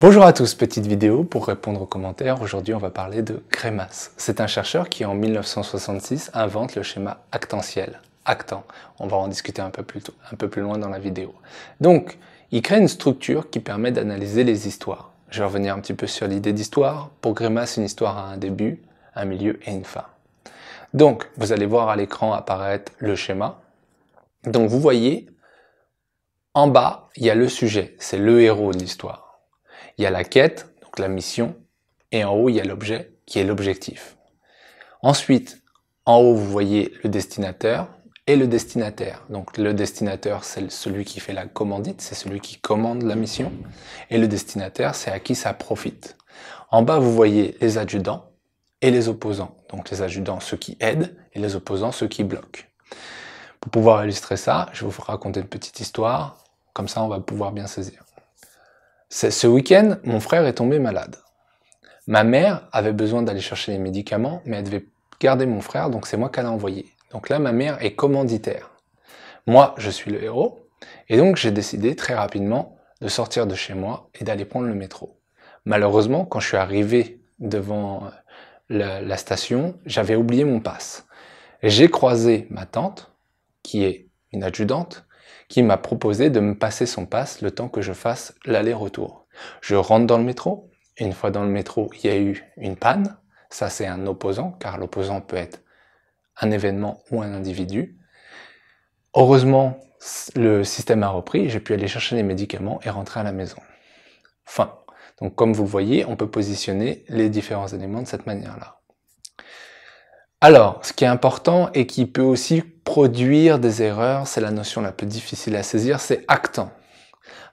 Bonjour à tous, petite vidéo pour répondre aux commentaires. Aujourd'hui, on va parler de Grémas. C'est un chercheur qui, en 1966, invente le schéma actantiel. Actant. On va en discuter un peu plus un peu plus loin dans la vidéo. Donc, il crée une structure qui permet d'analyser les histoires. Je vais revenir un petit peu sur l'idée d'histoire. Pour Grémas, une histoire a un début, un milieu et une fin. Donc, vous allez voir à l'écran apparaître le schéma. Donc, vous voyez, en bas, il y a le sujet. C'est le héros de l'histoire. Il y a la quête, donc la mission, et en haut, il y a l'objet, qui est l'objectif. Ensuite, en haut, vous voyez le destinataire et le destinataire. Donc le destinataire, c'est celui qui fait la commandite, c'est celui qui commande la mission, et le destinataire, c'est à qui ça profite. En bas, vous voyez les adjudants et les opposants. Donc les adjudants, ceux qui aident, et les opposants, ceux qui bloquent. Pour pouvoir illustrer ça, je vais vous raconter une petite histoire, comme ça on va pouvoir bien saisir. Ce week-end, mon frère est tombé malade. Ma mère avait besoin d'aller chercher les médicaments, mais elle devait garder mon frère, donc c'est moi qu'elle a envoyé. Donc là, ma mère est commanditaire. Moi, je suis le héros, et donc j'ai décidé très rapidement de sortir de chez moi et d'aller prendre le métro. Malheureusement, quand je suis arrivé devant euh, la, la station, j'avais oublié mon passe. J'ai croisé ma tante, qui est une adjudante, qui m'a proposé de me passer son passe le temps que je fasse l'aller-retour. Je rentre dans le métro, une fois dans le métro, il y a eu une panne, ça c'est un opposant, car l'opposant peut être un événement ou un individu. Heureusement, le système a repris, j'ai pu aller chercher les médicaments et rentrer à la maison. Fin. Donc comme vous le voyez, on peut positionner les différents éléments de cette manière-là. Alors, ce qui est important et qui peut aussi produire des erreurs, c'est la notion la plus difficile à saisir, c'est actant.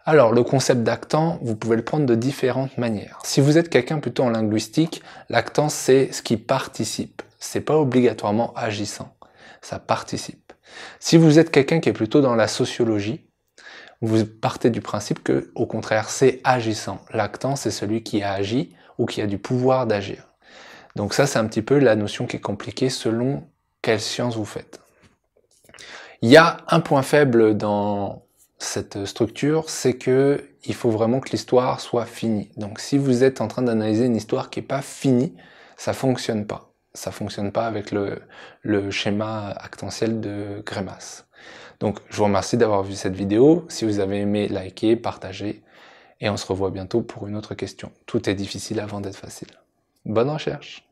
Alors, le concept d'actant, vous pouvez le prendre de différentes manières. Si vous êtes quelqu'un plutôt en linguistique, l'actant, c'est ce qui participe. C'est pas obligatoirement agissant. Ça participe. Si vous êtes quelqu'un qui est plutôt dans la sociologie, vous partez du principe que, au contraire, c'est agissant. L'actant, c'est celui qui a agi ou qui a du pouvoir d'agir. Donc ça, c'est un petit peu la notion qui est compliquée selon quelle science vous faites. Il y a un point faible dans cette structure, c'est que il faut vraiment que l'histoire soit finie. Donc si vous êtes en train d'analyser une histoire qui n'est pas finie, ça fonctionne pas. Ça fonctionne pas avec le, le schéma actentiel de Grémas. Donc je vous remercie d'avoir vu cette vidéo. Si vous avez aimé, likez, partagez. Et on se revoit bientôt pour une autre question. Tout est difficile avant d'être facile. Bonne recherche